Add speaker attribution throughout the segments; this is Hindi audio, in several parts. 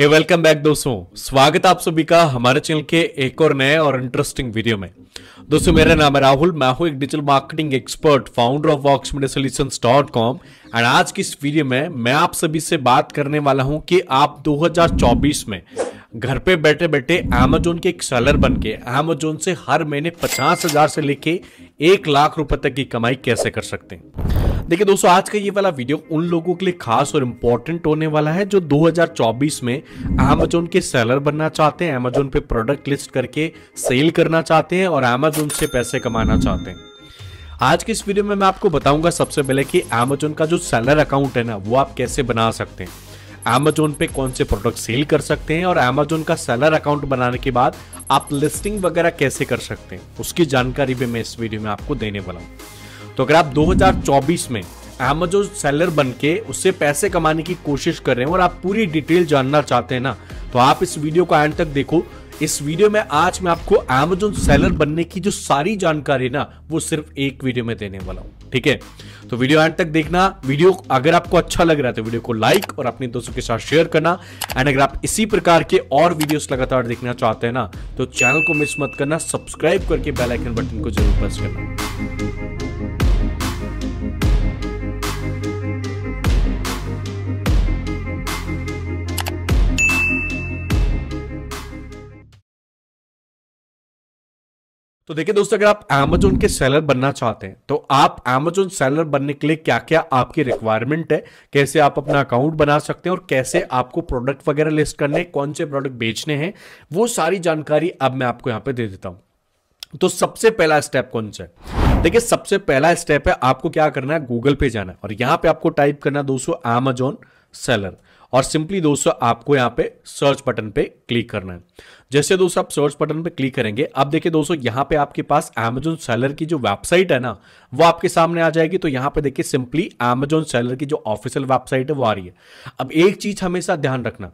Speaker 1: हे वेलकम बैक दोस्तों स्वागत आप सभी का हमारे चैनल के एक और नए और इंटरेस्टिंग वीडियो में दोस्तों मेरा नाम है राहुल मैं हूं एक digital marketing expert founder of Vox Media solution dot com and आज की इस वीडियो में मैं आप सभी से बात करने वाला हूँ कि आप 2024 में घर पे बैठे बैठे अमेजोन के एक सेलर बन के अमेजोन से हर महीने पचास हजार से लेके एक लाख रुपए तक की कमाई कैसे कर सकते हैं देखिए दोस्तों आज का ये वाला वीडियो उन लोगों के लिए खास और इम्पोर्टेंट होने वाला है जो 2024 में अमेजोन के सेलर बनना चाहते हैं अमेजोन पे प्रोडक्ट लिस्ट करके सेल करना चाहते हैं और अमेजोन आप उनसे पैसे कमाना चाहते हैं आज के इस वीडियो में मैं आपको बताऊंगा सबसे पहले कि अमेजोन का जो सेलर अकाउंट है ना वो आप कैसे बना सकते हैं अमेजोन पे कौन से प्रोडक्ट सेल कर सकते हैं और अमेजोन का सेलर अकाउंट बनाने के बाद आप लिस्टिंग वगैरह कैसे कर सकते हैं उसकी जानकारी भी मैं इस वीडियो में आपको देने वाला हूँ तो अगर आप 2024 में अमेजोन सेलर बन के उससे पैसे कमाने की कोशिश कर रहे हैं और आप पूरी डिटेल जानना चाहते हैं ना तो आप इस वीडियो को एंड तक देखो इस वीडियो में आज मैं आपको एमेजोन सेलर बनने की जो सारी जानकारी ना वो सिर्फ एक वीडियो में देने वाला हूं ठीक है तो वीडियो एंड तक देखना वीडियो अगर आपको अच्छा लग रहा है तो वीडियो को लाइक और अपने दोस्तों के साथ शेयर करना एंड अगर आप इसी प्रकार के और वीडियोस लगातार देखना चाहते हैं ना तो चैनल को मिस मत करना सब्सक्राइब करके बेलाइकन बटन को जरूर प्रेस करना तो देखिए दोस्तों अगर आप एमेजोन के सेलर बनना चाहते हैं तो आप एमेजोन सेलर बनने के लिए क्या क्या आपकी रिक्वायरमेंट है कैसे आप अपना अकाउंट बना सकते हैं और कैसे आपको प्रोडक्ट वगैरह लिस्ट करने कौन से प्रोडक्ट बेचने हैं वो सारी जानकारी अब मैं आपको यहाँ पे दे देता हूँ तो सबसे पहला स्टेप कौन सा है देखिए सबसे पहला स्टेप है आपको क्या करना है गूगल पे जाना है और यहाँ पे आपको टाइप करना है दोस्तों एमेजोन सेलर और सिंपली दोस्तों आपको यहाँ पे सर्च बटन पे क्लिक करना है जैसे दोस्तों आप सर्च बटन पर क्लिक करेंगे अब देखिए दोस्तों यहाँ पे आपके पास एमेजोन सेलर की जो वेबसाइट है ना वो आपके सामने आ जाएगी तो यहाँ पे देखिए सिंपली एमेजोन सेलर की जो ऑफिशियल वेबसाइट है वो आ रही है अब एक चीज हमेशा ध्यान रखना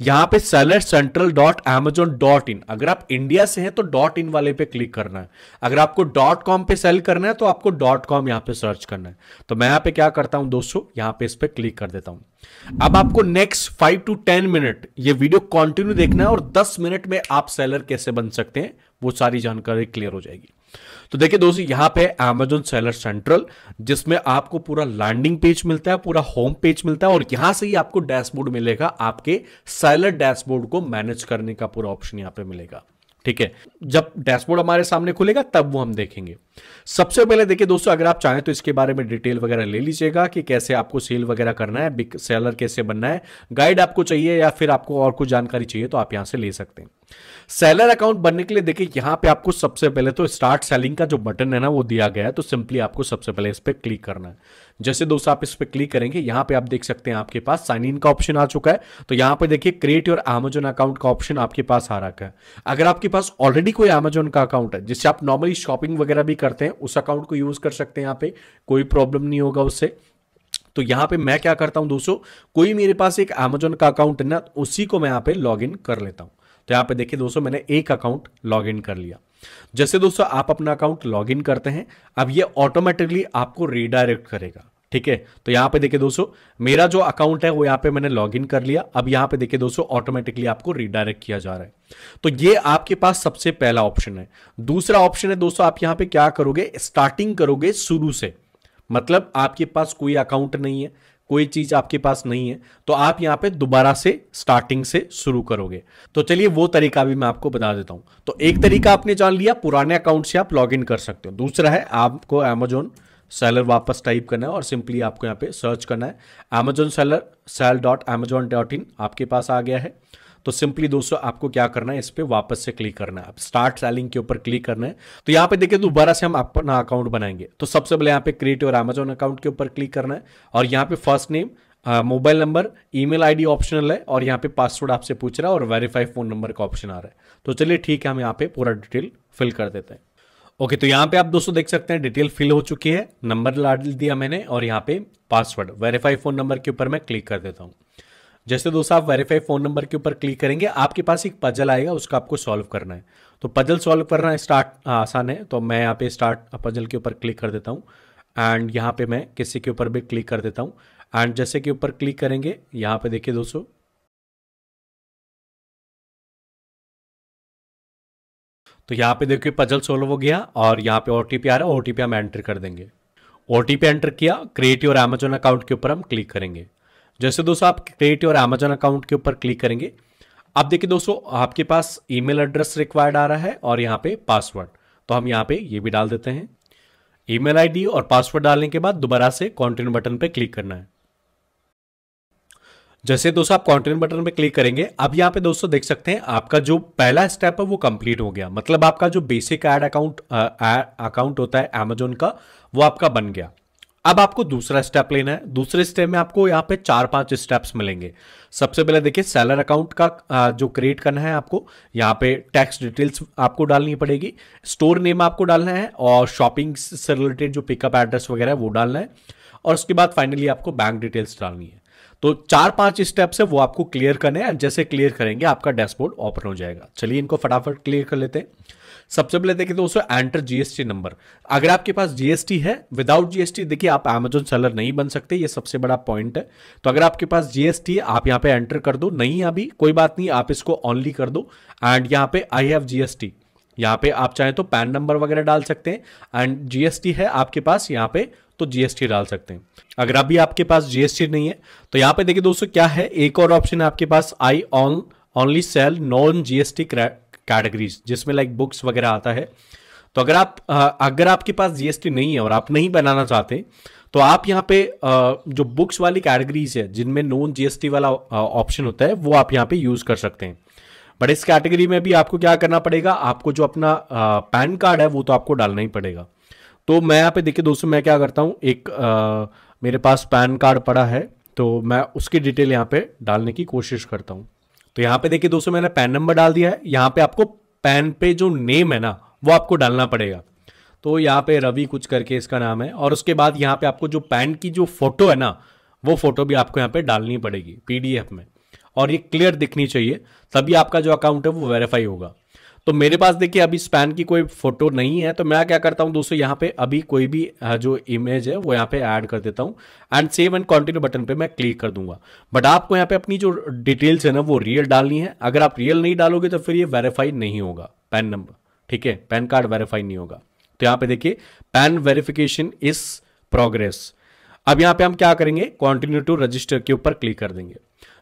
Speaker 1: यहाँ पे seller central dot Amazon dot in अगर आप इंडिया से हैं तो डॉट इन वाले पे क्लिक करना है अगर आपको डॉट कॉम पे सेल करना है तो आपको डॉट कॉम यहाँ पे सर्च करना है तो मैं यहाँ पे क्या करता हूँ दोस्तों यहाँ पे इस पर क्लिक कर देता हूँ अब आपको next five to ten minute ये वीडियो कंटिन्यू देखना है और दस मिनट में में आप सेलर कैसे बन सकते हैं वो सारी जानकारी क्लियर हो जाएगी तो देखिए दोस्तों यहां पे एमेजोन सेलर सेंट्रल जिसमें आपको पूरा लैंडिंग पेज मिलता है पूरा होम पेज मिलता है और यहां से ही आपको डैशबोर्ड मिलेगा आपके सेलर डैशबोर्ड को मैनेज करने का पूरा ऑप्शन यहां पे मिलेगा ठीक है जब डैशबोर्ड हमारे सामने खुलेगा तब वो हम देखेंगे सबसे पहले देखिए दोस्तों अगर आप चाहें तो इसके बारे में डिटेल वगैरह ले लीजिएगा कि कैसे आपको सेल वगैरह करना है बिग सेलर कैसे बनना है गाइड आपको चाहिए या फिर आपको और कुछ जानकारी चाहिए तो आप यहां से ले सकते हैं सेलर अकाउंट बनने के लिए देखिए यहां पे आपको सबसे पहले तो स्टार्ट सेलिंग का जो बटन है ना वो दिया गया है तो सिंपली आपको सबसे पहले इस पर क्लिक करना है जैसे दोस्तों आप इस पर क्लिक करेंगे यहां पे आप देख सकते हैं आपके पास साइन इन का ऑप्शन आ चुका है तो यहां पे देखिए क्रिएट योर अमेजोन अकाउंट का ऑप्शन आपके पास आ रखा है अगर आपके पास ऑलरेडी कोई अमेजोन का अकाउंट है जिससे आप नॉर्मली शॉपिंग वगैरह भी करते हैं उस अकाउंट को यूज कर सकते हैं यहां पे कोई प्रॉब्लम नहीं होगा उससे तो यहां पे मैं क्या करता हूं दोस्तों कोई मेरे पास एक अमेजोन का अकाउंट है ना उसी को मैं यहां पे लॉग कर लेता हूं तो यहाँ पे देखिए दोस्तों मैंने एक अकाउंट लॉग इन कर लिया जैसे दोस्तों आप अपना अकाउंट लॉग इन करते हैं अब ये ऑटोमेटिकली आपको रीडायरेक्ट करेगा ठीक है तो यहाँ पे देखिए दोस्तों मेरा जो अकाउंट है वो यहाँ पे मैंने लॉग इन कर लिया अब यहाँ पे देखिए दोस्तों ऑटोमेटिकली आपको रिडायरेक्ट किया जा रहा है तो ये आपके पास सबसे पहला ऑप्शन है दूसरा ऑप्शन है दोस्तों आप यहाँ पे क्या करोगे स्टार्टिंग करोगे शुरू से मतलब आपके पास कोई अकाउंट नहीं है कोई चीज़ आपके पास नहीं है तो आप यहाँ पे दोबारा से स्टार्टिंग से शुरू करोगे तो चलिए वो तरीका भी मैं आपको बता देता हूं तो एक तरीका आपने जान लिया पुराने अकाउंट से आप लॉग इन कर सकते हो दूसरा है आपको एमेजोन सेलर वापस टाइप करना है और सिंपली आपको यहाँ पे सर्च करना है Amazon seller sell dot Amazon dot in आपके पास आ गया है तो सिंपली दोस्तों आपको क्या करना है इस पर वापस से क्लिक करना है स्टार्ट सेलिंग के ऊपर क्लिक करना है तो यहाँ पे देखिए दोबारा से हम अपना अकाउंट बनाएंगे तो सबसे पहले यहाँ पे क्रिएट और अमेजोन अकाउंट के ऊपर क्लिक करना है और यहाँ पे first name mobile number email ID optional है और यहाँ पे पासवर्ड आपसे पूछ रहा है और वेरीफाई फोन नंबर का ऑप्शन आ रहा है तो चलिए ठीक है हम यहाँ पे पूरा डिटेल फिल कर देते हैं ओके okay, तो यहाँ पे आप दोस्तों देख सकते हैं डिटेल फिल हो चुकी है नंबर ला दिया मैंने और यहाँ पे पासवर्ड वेरीफाई फोन नंबर के ऊपर मैं क्लिक कर देता हूँ जैसे दोस्तों आप वेरीफाई फ़ोन नंबर के ऊपर क्लिक करेंगे आपके पास एक पजल आएगा उसका आपको सॉल्व करना है तो पजल सॉल्व करना स्टार्ट आसान है तो मैं यहाँ पे स्टार्ट पजल के ऊपर क्लिक कर देता हूँ एंड यहाँ पे मैं किसी के ऊपर भी क्लिक कर देता हूँ एंड जैसे के ऊपर क्लिक करेंगे यहाँ पे देखिए दोस्तों तो यहाँ पे देखिए पजल सॉल्व हो गया और यहाँ पे ओ आ रहा है ओ हम एंटर कर देंगे ओ एंटर किया क्रिएटिव और अमेजोन अकाउंट के ऊपर हम क्लिक करेंगे जैसे दोस्तों आप क्रिएट योर अमेजोन अकाउंट के ऊपर क्लिक करेंगे आप देखिए दोस्तों आपके पास ईमेल एड्रेस रिक्वायर्ड आ रहा है और यहाँ पे पासवर्ड तो हम यहाँ पे ये भी डाल देते हैं ईमेल आईडी और पासवर्ड डालने के बाद दोबारा से कॉन्टिन्यू बटन पे क्लिक करना है जैसे दोस्तों आप कॉन्टिन्यू बटन पे क्लिक करेंगे अब यहाँ पे दोस्तों देख सकते हैं आपका जो पहला स्टेप है वो कंप्लीट हो गया मतलब आपका जो बेसिक एड अकाउंट अकाउंट होता है अमेजोन का वो आपका बन गया अब आपको दूसरा स्टेप लेना है दूसरे स्टेप में आपको यहाँ पे चार पांच स्टेप्स मिलेंगे सबसे पहले देखिए सैलर अकाउंट का जो क्रिएट करना है आपको यहाँ पे टैक्स डिटेल्स आपको डालनी पड़ेगी स्टोर नेम आपको डालना है और शॉपिंग से रिलेटेड जो पिकअप एड्रेस वगैरह है वो डालना है और उसके बाद फाइनली आपको बैंक डिटेल्स डालनी है तो चार पांच स्टेप्स है वो आपको क्लियर करने हैं जैसे क्लियर करेंगे आपका डैशबोर्ड ओपन हो जाएगा चलिए इनको फटाफट क्लियर कर लेते हैं सबसे पहले देखें दोस्तों एंटर जीएसटी नंबर अगर आपके पास जीएसटी है विदाउट जीएसटी देखिए आप एमेजोन सेलर नहीं बन सकते ये सबसे बड़ा पॉइंट है तो अगर आपके पास जीएसटी है आप यहां पे एंटर कर दो नहीं अभी कोई बात नहीं आप इसको ऑनली कर दो एंड यहां पे आई हैव जीएसटी यहां पे आप चाहें तो पैन नंबर वगैरह डाल सकते हैं एंड जीएसटी है आपके पास यहां पे तो जीएसटी डाल सकते हैं अगर अभी आपके पास जीएसटी नहीं है तो यहां पे देखिए दोस्तों क्या है एक और ऑप्शन है आपके पास I on only sell non GST categories जिसमें लाइक बुक्स वगैरह आता है तो अगर आप अगर आपके पास जीएसटी नहीं है और आप नहीं बनाना चाहते तो आप यहाँ पे जो बुक्स वाली कैटेगरीज है जिनमें नॉन जीएसटी वाला ऑप्शन होता है वो आप यहाँ पे यूज़ कर सकते हैं बट इस कैटेगरी में भी आपको क्या करना पड़ेगा आपको जो अपना पैन कार्ड है वो तो आपको डालना ही पड़ेगा तो मैं यहाँ पे देखिए दोस्तों मैं क्या करता हूँ एक आ, मेरे पास पैन कार्ड पड़ा है तो मैं उसकी डिटेल यहाँ पे डालने की कोशिश करता हूँ तो यहाँ पे देखिए दोस्तों मैंने पैन नंबर डाल दिया है यहाँ पे आपको पैन पे जो नेम है ना वो आपको डालना पड़ेगा तो यहाँ पे रवि कुछ करके इसका नाम है और उसके बाद यहाँ पे आपको जो पैन की जो फोटो है ना वो फोटो भी आपको यहाँ पे डालनी पड़ेगी पीडीएफ में और ये क्लियर दिखनी चाहिए तभी आपका जो अकाउंट है वो वेरीफाई होगा तो मेरे पास देखिए अभी स्पैन की कोई फोटो नहीं है तो मैं क्या करता हूँ दोस्तों यहाँ पे अभी कोई भी जो इमेज है वो यहाँ पे ऐड कर देता हूँ and save and continue button पे मैं क्लिक कर दूंगा बट आपको यहाँ पे अपनी जो डिटेल्स है ना वो रियल डालनी है अगर आप रियल नहीं डालोगे तो फिर ये वेरीफाई नहीं होगा पैन नंबर ठीक है पैन कार्ड वेरीफाई नहीं होगा तो यहाँ पे देखिए पैन वेरिफिकेशन इज प्रोग्रेस अब यहाँ पे हम क्या करेंगे कॉन्टिन्यू टू रजिस्टर के ऊपर क्लिक कर देंगे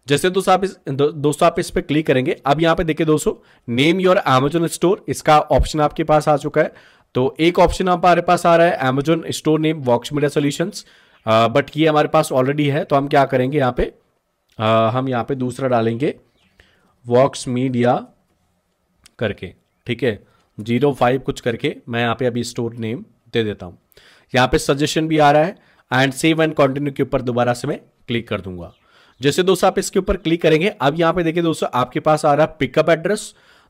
Speaker 1: जैसे दोस्तों आप इस दो, दोस्तों आप इस पर क्लिक करेंगे अब यहाँ पे देखिए दोस्तों नेम योर एमेजोन स्टोर इसका ऑप्शन आपके पास आ चुका है तो एक ऑप्शन हमारे पास आ रहा है Amazon store name Vox Media solutions but ये हमारे पास ऑलरेडी है तो हम क्या करेंगे यहाँ पे आ, हम यहाँ पे दूसरा डालेंगे वॉक्स मीडिया करके ठीक है जीरो फाइव कुछ करके मैं यहाँ पे अभी स्टोर नेम दे देता हूँ यहाँ पे सजेशन भी आ रहा है एंड सेव एंड कंटिन्यू के ऊपर दोबारा से मैं क्लिक कर दूंगा जैसे दोस्तों आप इसके ऊपर क्लिक करेंगे अब यहां पे देखिए दोस्तों आपके पास आ रहा है पिकअप एड्रेस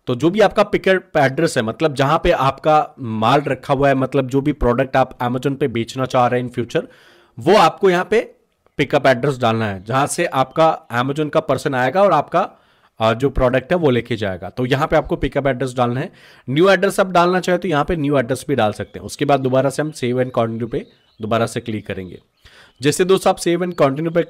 Speaker 1: तो जो भी आपका पिकअप एड्रेस है मतलब जहां पे आपका माल रखा हुआ है मतलब जो भी प्रोडक्ट आप एमेजोन पे बेचना चाह रहे हैं इन फ्यूचर वो आपको यहाँ पे पिकअप एड्रेस डालना है जहां से आपका एमेजोन का पर्सन आएगा और आपका जो प्रोडक्ट है वो लेके जाएगा तो यहां पे आपको पिकअप एड्रेस डालना है न्यू एड्रेस आप डालना चाहे तो यहाँ पे न्यू एड्रेस भी डाल सकते हैं उसके बाद दोबारा से हम सेव एंड कॉन्ट्यू पे दोबारा से क्लिक करेंगे जैसे दोस्तों आप सेव एंड कंटिन्यू पर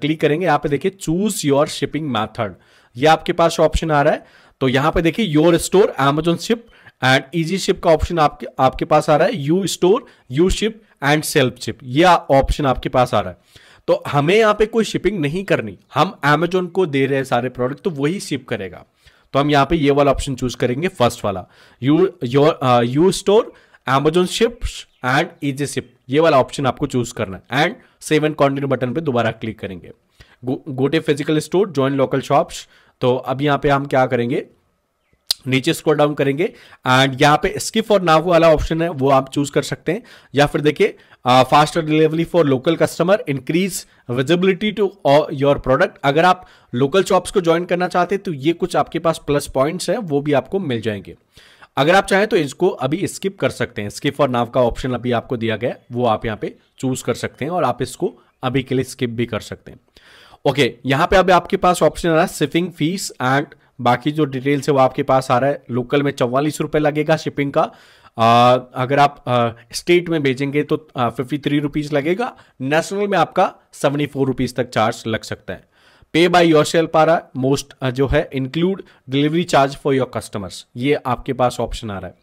Speaker 1: क्लिक करेंगे यहाँ पे देखिए चूज योर शिपिंग मैथड ये आपके पास ऑप्शन आ रहा है तो यहाँ पे देखिए your store Amazon ship and easy ship का ऑप्शन आपके आपके पास आ रहा है you store you ship and self ship ये ऑप्शन आपके पास आ रहा है तो हमें यहाँ पे कोई शिपिंग नहीं करनी हम एमेजोन को दे रहे हैं सारे प्रोडक्ट तो वही शिप करेगा तो हम यहाँ पे ये वाला ऑप्शन चूज करेंगे फर्स्ट वाला you your you store Amazon ship and easy ship ये वाला ऑप्शन आपको चूज करना है and save and continue button पे दोबारा क्लिक करेंगे गोटे physical store join local shops तो अब यहाँ पे हम क्या करेंगे नीचे स्क्रॉल डाउन करेंगे एंड यहाँ पे स्किप और नाव वाला ऑप्शन है वो आप चूज कर सकते हैं या फिर देखिए faster delivery for local customer increase visibility to your product अगर आप लोकल शॉप्स को ज्वाइन करना चाहते हैं तो ये कुछ आपके पास प्लस पॉइंट्स हैं वो भी आपको मिल जाएंगे अगर आप चाहें तो इसको अभी स्किप कर सकते हैं स्किप और नाव का ऑप्शन अभी आपको दिया गया है वो आप यहाँ पे चूज कर सकते हैं और आप इसको अभी के लिए स्किप भी कर सकते हैं ओके यहाँ पे अभी आपके पास ऑप्शन आ रहा है शिपिंग फीस एंड बाकी जो डिटेल्स है वो आपके पास आ रहा है लोकल में चौवालीस रुपये लगेगा शिपिंग का आ, अगर आप आ, स्टेट में भेजेंगे तो फिफ्टी थ्री रुपीज़ लगेगा नेशनल में आपका सेवेंटी फोर रुपीज़ तक चार्ज लग सकता है पे बाय योर सेल पारा मोस्ट जो है include delivery charge for your customers ये आपके पास ऑप्शन आ रहा है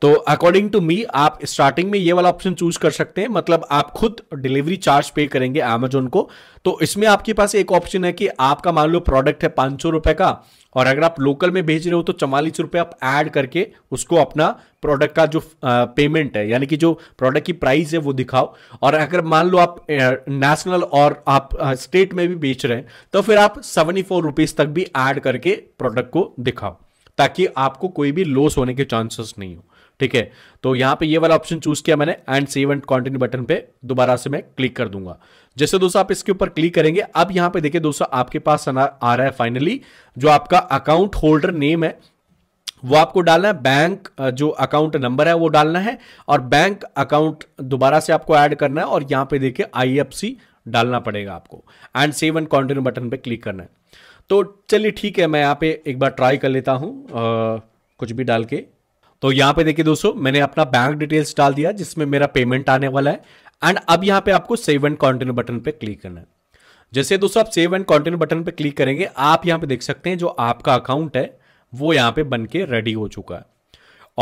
Speaker 1: तो अकॉर्डिंग टू मी आप स्टार्टिंग में ये वाला ऑप्शन चूज कर सकते हैं मतलब आप खुद डिलीवरी चार्ज पे करेंगे अमेजोन को तो इसमें आपके पास एक ऑप्शन है कि आपका मान लो प्रोडक्ट है पाँच सौ रुपए का और अगर आप लोकल में भेज रहे हो तो चवालीस रुपये आप ऐड करके उसको अपना प्रोडक्ट का जो पेमेंट है यानी कि जो प्रोडक्ट की प्राइस है वो दिखाओ और अगर मान लो आप नेशनल और आप स्टेट में भी बेच रहे हैं तो फिर आप सेवेंटी फोर रुपीज़ तक भी ऐड करके प्रोडक्ट को दिखाओ ताकि आपको कोई भी लॉस होने के चांसेस नहीं हो ठीक है तो यहां पे ये वाला ऑप्शन चूज किया मैंने and save and continue button पे दोबारा से मैं क्लिक कर दूंगा जैसे दोस्तों आप इसके ऊपर क्लिक करेंगे अब यहां पे देखिए दोस्तों आपके पास आ रहा है फाइनली जो आपका अकाउंट होल्डर नेम है वो आपको डालना है बैंक जो अकाउंट नंबर है वो डालना है और बैंक अकाउंट दोबारा से आपको ऐड करना है और यहां पे देखिए आईएफसी डालना पड़ेगा आपको and save and continue button पे क्लिक करना है तो चलिए ठीक है मैं यहाँ पे एक बार ट्राई कर लेता हूँ कुछ भी डाल के तो यहां पे देखिए दोस्तों मैंने अपना बैंक डिटेल्स डाल दिया जिसमें मेरा पेमेंट आने वाला है एंड अब यहां पे आपको सेव एंड कॉन्टिन्यू बटन पे क्लिक करना है जैसे दोस्तों आप सेव एंड कॉन्टिन्यू बटन पे क्लिक करेंगे आप यहां पे देख सकते हैं जो आपका अकाउंट है वो यहां पे बन के रेडी हो चुका है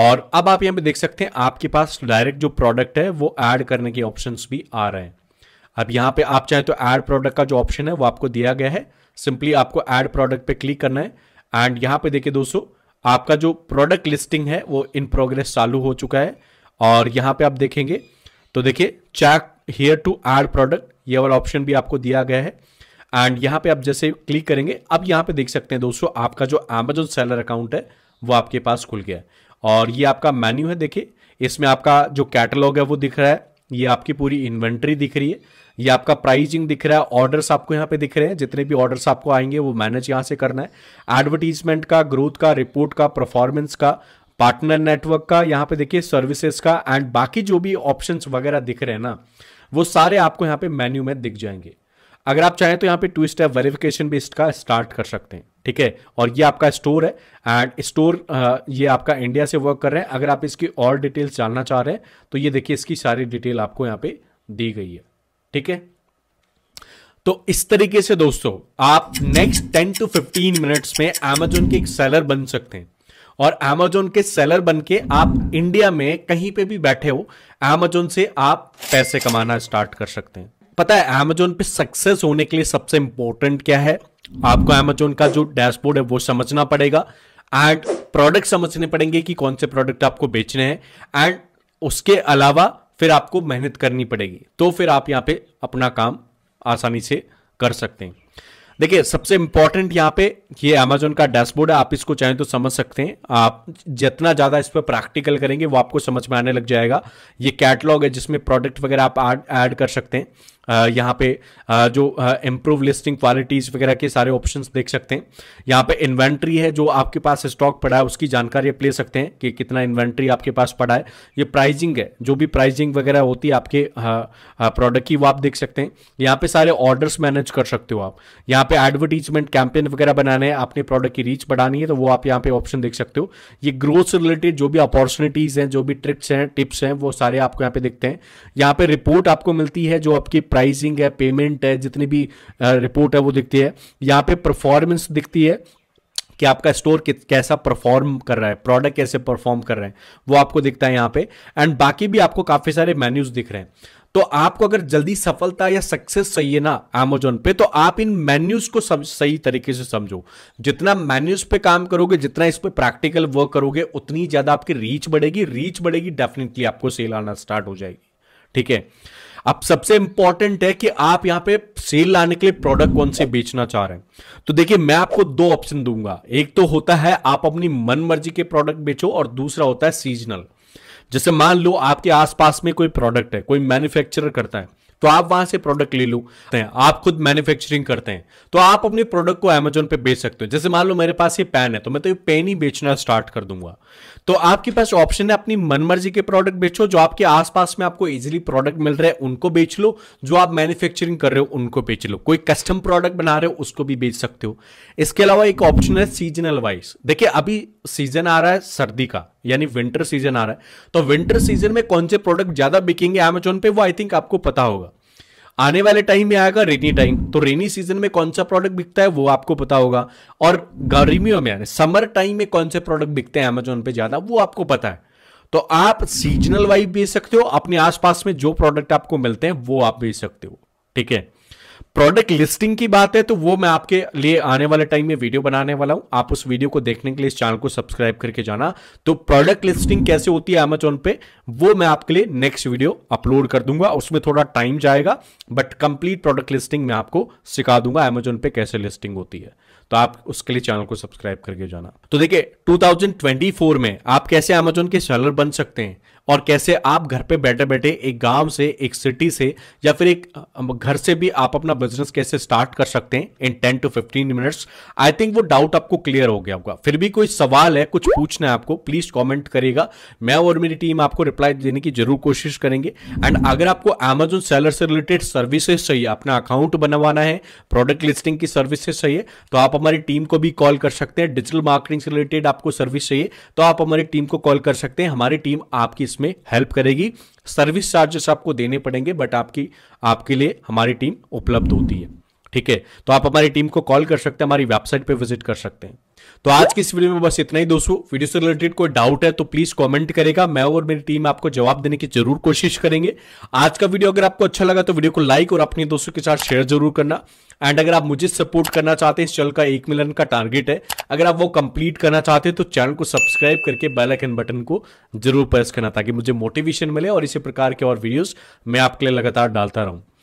Speaker 1: और अब आप यहाँ पे देख सकते हैं आपके पास डायरेक्ट जो प्रोडक्ट है वो ऐड करने के ऑप्शन भी आ रहे हैं अब यहां पे आप चाहे तो एड प्रोडक्ट का जो ऑप्शन है वो आपको दिया गया है सिंपली आपको एड प्रोडक्ट पे क्लिक करना है एंड यहां पे देखिए दोस्तों आपका जो प्रोडक्ट लिस्टिंग है वो इन प्रोग्रेस चालू हो चुका है और यहां पे आप देखेंगे तो देखिए check here to add product ये वाला ऑप्शन भी आपको दिया गया है एंड यहां पे आप जैसे क्लिक करेंगे अब यहां पे देख सकते हैं दोस्तों आपका जो एमेजोन सेलर अकाउंट है वो आपके पास खुल गया है और ये आपका मेन्यू है देखिए इसमें आपका जो कैटलॉग है वो दिख रहा है ये आपकी पूरी इन्वेंट्री दिख रही है ये आपका प्राइजिंग दिख रहा है ऑर्डर्स आपको यहाँ पे दिख रहे हैं जितने भी ऑर्डर्स आपको आएंगे वो मैनेज यहाँ से करना है एडवर्टीजमेंट का ग्रोथ का रिपोर्ट का परफॉर्मेंस का पार्टनर नेटवर्क का यहाँ पे देखिए सर्विसेज का एंड बाकी जो भी ऑप्शंस वगैरह दिख रहे हैं ना वो सारे आपको यहाँ पे मेन्यू में दिख जाएंगे अगर आप चाहें तो यहाँ पे टू स्टेप वेरिफिकेशन भी इसका स्टार्ट कर सकते हैं ठीक है और ये आपका स्टोर है एंड स्टोर ये आपका इंडिया से वर्क कर रहे हैं अगर आप इसकी और डिटेल्स जानना चाह रहे हैं तो ये देखिए इसकी सारी डिटेल आपको यहाँ पे दी गई है ठीक है तो इस तरीके से दोस्तों आप next ten to fifteen minutes में एमेजोन के एक सेलर बन सकते हैं और एमेजोन के सेलर बन के आप इंडिया में कहीं पे भी बैठे हो एमेजोन से आप पैसे कमाना स्टार्ट कर सकते हैं पता है एमेजोन पे सक्सेस होने के लिए सबसे इंपॉर्टेंट क्या है आपको एमेजोन का जो डैशबोर्ड है वो समझना पड़ेगा एंड प्रोडक्ट समझने पड़ेंगे कि कौन से प्रोडक्ट आपको बेचने हैं एंड उसके अलावा फिर आपको मेहनत करनी पड़ेगी तो फिर आप यहाँ पे अपना काम आसानी से कर सकते हैं देखिए सबसे इंपॉर्टेंट यहाँ पे ये अमेजोन का डैशबोर्ड है आप इसको चाहें तो समझ सकते हैं आप जितना ज़्यादा इस पर प्रैक्टिकल करेंगे वो आपको समझ में आने लग जाएगा ये कैटलॉग है जिसमें प्रोडक्ट वगैरह आप ऐड कर सकते हैं यहाँ पे जो इम्प्रूव लिस्टिंग क्वालिटीज़ वगैरह के सारे ऑप्शन देख सकते हैं यहाँ पे इन्वेंट्री है जो आपके पास स्टॉक पड़ा है उसकी जानकारी आप ले सकते हैं कि कितना इन्वेंट्री आपके पास पड़ा है ये प्राइजिंग है जो भी प्राइजिंग वगैरह होती है आपके प्रोडक्ट की वो आप देख सकते हैं यहाँ पे सारे ऑर्डर्स मैनेज कर सकते हो आप यहाँ पे एडवर्टीजमेंट कैंपेन वगैरह बनाने हैं आपने प्रोडक्ट की रीच बढ़ानी है तो वो आप यहाँ पे ऑप्शन देख सकते हो ये ग्रोथ से रिलेटेड जो भी अपॉर्चुनिटीज़ हैं जो भी ट्रिक्स हैं टिप्स हैं वो सारे आपको यहाँ पे देखते हैं यहाँ पे रिपोर्ट आपको मिलती है जो आपकी प्राइसिंग है पेमेंट है जितनी भी रिपोर्ट है वो दिखती है यहाँ पे परफॉर्मेंस दिखती है कि आपका स्टोर कैसा परफॉर्म कर रहा है प्रोडक्ट कैसे परफॉर्म कर रहे हैं वो आपको दिखता है यहाँ पे एंड बाकी भी आपको काफ़ी सारे मेन्यूज दिख रहे हैं तो आपको अगर जल्दी सफलता या सक्सेस चाहिए ना अमेजोन पे तो आप इन मेन्यूज को सब सही तरीके से समझो जितना मेन्यूज पे काम करोगे जितना इस पर प्रैक्टिकल वर्क करोगे उतनी ज्यादा आपकी रीच बढ़ेगी रीच बढ़ेगी डेफिनेटली आपको सेल आना स्टार्ट हो जाएगी ठीक है अब सबसे इंपॉर्टेंट है कि आप यहां पे सेल लाने के लिए प्रोडक्ट कौन से बेचना चाह रहे हैं तो देखिए मैं आपको दो ऑप्शन दूंगा एक तो होता है आप अपनी मन मर्जी के प्रोडक्ट बेचो और दूसरा होता है सीजनल जैसे मान लो आपके आसपास में कोई प्रोडक्ट है कोई मैन्युफैक्चरर करता है तो आप वहां से प्रोडक्ट ले लो आप खुद मैन्युफैक्चरिंग करते हैं तो आप अपने प्रोडक्ट को अमेजोन पे बेच सकते हो जैसे मान लो मेरे पास ये पेन है तो मैं तो ये पेन ही बेचना स्टार्ट कर दूंगा तो आपके पास ऑप्शन है अपनी मनमर्जी के प्रोडक्ट बेचो जो आपके आसपास में आपको इजिली प्रोडक्ट मिल रहे हैं उनको बेच लो जो आप मैन्युफैक्चरिंग कर रहे हो उनको बेच लो कोई कस्टम प्रोडक्ट बना रहे हो उसको भी बेच सकते हो इसके अलावा एक ऑप्शन है सीजनल वाइज देखिए अभी सीजन आ रहा है सर्दी का यानी विंटर सीजन आ रहा है तो विंटर सीजन में कौन से प्रोडक्ट ज्यादा बिकेंगे अमेजोन पे वो आई थिंक आपको पता होगा आने वाले टाइम में आएगा रेनी टाइम तो रेनी सीजन में कौन सा प्रोडक्ट बिकता है वो आपको पता होगा और गर्मियों में यानी समर टाइम में कौन से प्रोडक्ट बिकते हैं अमेजोन पे ज्यादा वो आपको पता है तो आप सीजनल वाइज बेच सकते हो अपने आसपास में जो प्रोडक्ट आपको मिलते हैं वो आप बेच सकते हो ठीक है प्रोडक्ट लिस्टिंग की बात है तो वो मैं आपके लिए आने वाले टाइम में वीडियो बनाने वाला हूं आप उस वीडियो को देखने के लिए इस चैनल को सब्सक्राइब करके जाना तो प्रोडक्ट लिस्टिंग कैसे होती है अमेजोन पे वो मैं आपके लिए नेक्स्ट वीडियो अपलोड कर दूंगा उसमें थोड़ा टाइम जाएगा बट कंप्लीट प्रोडक्ट लिस्टिंग मैं आपको सिखा दूंगा अमेजोन पे कैसे लिस्टिंग होती है तो आप उसके लिए चैनल को सब्सक्राइब करके जाना तो देखिए 2024 में आप कैसे अमेजोन के सेलर बन सकते हैं और कैसे आप घर पे बैठे बैठे एक गांव से एक सिटी से या फिर एक घर से भी आप अपना बिजनेस कैसे स्टार्ट कर सकते हैं in ten to fifteen minutes I think वो डाउट आपको क्लियर हो गया होगा फिर भी कोई सवाल है कुछ पूछना है आपको प्लीज कॉमेंट करेगा मैं और मेरी टीम आपको रिप्लाई देने की जरूर कोशिश करेंगे एंड अगर आपको अमेजोन सेलर से रिलेटेड सर्विसेज चाहिए अपना अकाउंट बनवाना है प्रोडक्ट लिस्टिंग की सर्विसेज चाहिए तो आप हमारी टीम को भी कॉल कर सकते हैं डिजिटल मार्केटिंग से रिलेटेड आपको सर्विस चाहिए तो आप हमारी टीम को कॉल कर सकते हैं हमारी टीम आपकी इसमें हेल्प करेगी सर्विस चार्जेस आपको देने पड़ेंगे बट आपकी आपके लिए हमारी टीम उपलब्ध होती है ठीक है तो आप हमारी टीम को कॉल कर सकते हैं हमारी वेबसाइट पर विजिट कर सकते हैं तो आज की इस वीडियो में बस इतना ही दोस्तों वीडियो से रिलेटेड कोई डाउट है तो प्लीज कमेंट करेगा मैं और मेरी टीम आपको जवाब देने की जरूर कोशिश करेंगे आज का वीडियो अगर आपको अच्छा लगा तो वीडियो को लाइक और अपने दोस्तों के साथ शेयर जरूर करना एंड अगर आप मुझे सपोर्ट करना चाहते हैं इस चैनल का एक मिलियन का टारगेट है अगर आप वो कंप्लीट करना चाहते हैं तो चैनल को सब्सक्राइब करके बेल आइकन बटन को जरूर प्रेस करना ताकि मुझे मोटिवेशन मिले और इसी प्रकार के और वीडियोस मैं आपके लिए लगातार डालता रहूं